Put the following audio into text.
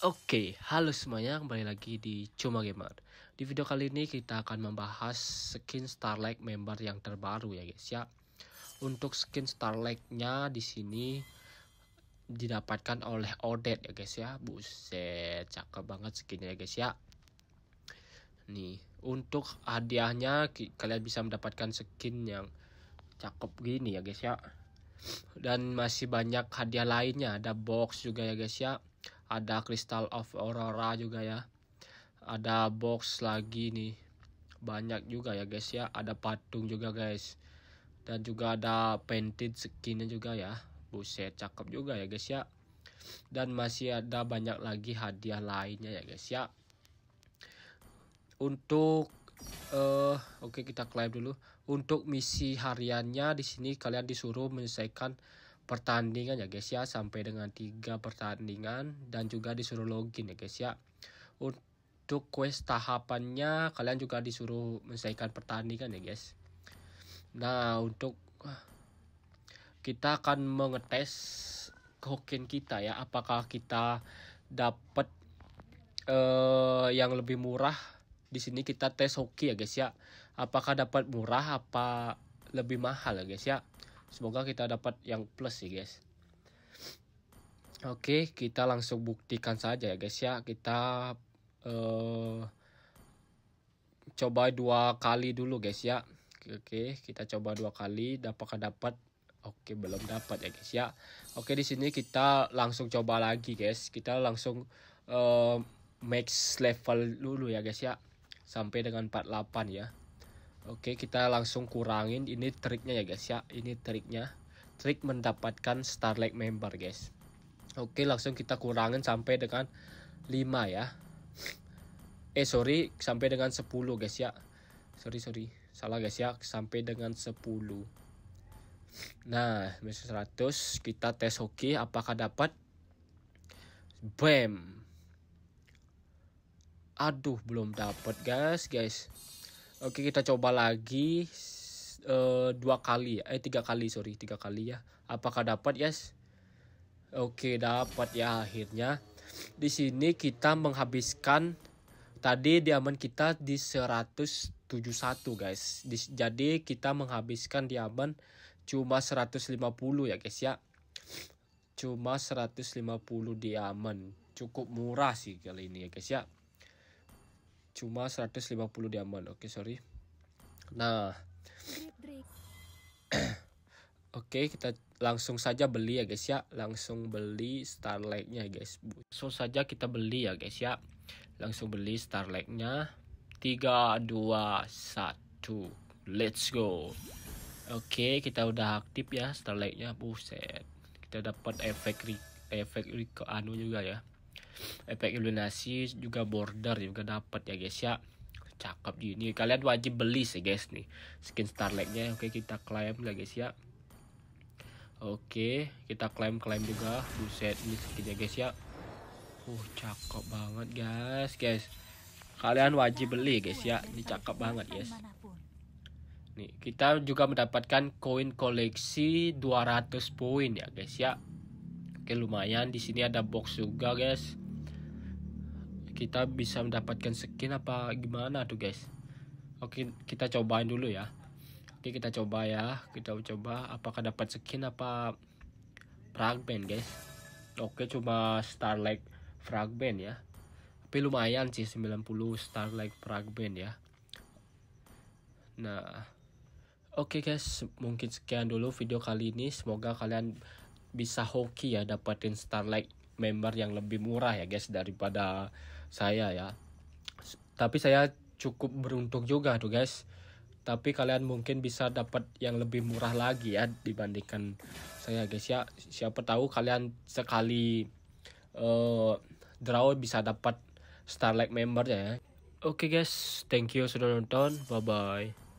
Oke, halo semuanya, kembali lagi di Cuma Gamer. Di video kali ini kita akan membahas skin Starlight member yang terbaru ya guys ya. Untuk skin Starlight-nya di sini didapatkan oleh Odette ya guys ya. Buset, cakep banget skinnya ya guys ya. Nih, untuk hadiahnya kalian bisa mendapatkan skin yang cakep gini ya guys ya. Dan masih banyak hadiah lainnya, ada box juga ya guys ya ada Crystal of Aurora juga ya ada box lagi nih banyak juga ya guys ya ada patung juga guys dan juga ada painted skinnya juga ya buset cakep juga ya guys ya dan masih ada banyak lagi hadiah lainnya ya guys ya untuk uh, oke okay, kita klaim dulu untuk misi hariannya di sini kalian disuruh menyelesaikan pertandingan ya guys ya sampai dengan tiga pertandingan dan juga disuruh login ya guys ya untuk quest tahapannya kalian juga disuruh menyelesaikan pertandingan ya guys nah untuk ah, kita akan mengetes kehokin kita ya apakah kita dapat uh, eh, yang lebih murah di sini kita tes hoki ya guys ya apakah dapat murah apa lebih mahal ya guys ya semoga kita dapat yang plus sih guys Oke, kita langsung buktikan saja ya guys ya. Kita uh, coba dua kali dulu guys ya. Oke, kita coba dua kali. Apakah dapat? Oke, belum dapat ya guys ya. Oke, di sini kita langsung coba lagi guys. Kita langsung uh, max level dulu ya guys ya. Sampai dengan 48 ya. Oke, kita langsung kurangin. Ini triknya ya guys ya. Ini triknya. Trik mendapatkan Starlight member guys. Oke, langsung kita kurangin sampai dengan 5 ya. Eh sorry, sampai dengan 10 guys ya. Sorry, sorry. Salah guys ya, sampai dengan 10. Nah, mesin 100 kita tes hoki apakah dapat. Bam. Aduh, belum dapat guys, guys. Oke kita coba lagi e, dua kali ya, eh tiga kali sorry tiga kali ya. Apakah dapat yes? Oke dapat ya akhirnya. Di sini kita menghabiskan tadi diamond kita di 171 guys. Di, jadi kita menghabiskan diamond cuma 150 ya guys ya. Cuma 150 diamond. Cukup murah sih kali ini ya guys ya cuma 150 diamond oke okay, sorry nah Oke, okay, kita langsung saja beli ya guys ya. Langsung beli Starlightnya guys. so saja kita beli ya guys ya. Langsung beli Starlightnya, 3 2 1. Let's go. Oke, okay, kita udah aktif ya Starlightnya bu Buset. Kita dapat efek efek anu juga ya efek iluminasi juga border juga dapat ya guys ya cakep gini kalian wajib beli sih guys nih skin starlightnya oke kita klaim lah guys ya oke kita klaim klaim juga buset ini skinnya guys ya uh cakep banget guys guys kalian wajib beli guys ya ini cakep banget guys nih kita juga mendapatkan koin koleksi 200 poin ya guys ya oke lumayan di sini ada box juga guys kita bisa mendapatkan skin apa gimana tuh guys oke kita cobain dulu ya oke kita coba ya kita coba apakah dapat skin apa fragment guys oke coba starlight fragment ya tapi lumayan sih 90 starlight fragment ya nah Oke okay guys, mungkin sekian dulu video kali ini. Semoga kalian bisa hoki ya dapatin Starlight member yang lebih murah ya guys daripada saya ya. Tapi saya cukup beruntung juga tuh guys. Tapi kalian mungkin bisa dapat yang lebih murah lagi ya dibandingkan saya guys ya. Siapa tahu kalian sekali uh, draw bisa dapat Starlight member ya. Oke okay guys, thank you sudah nonton. Bye bye.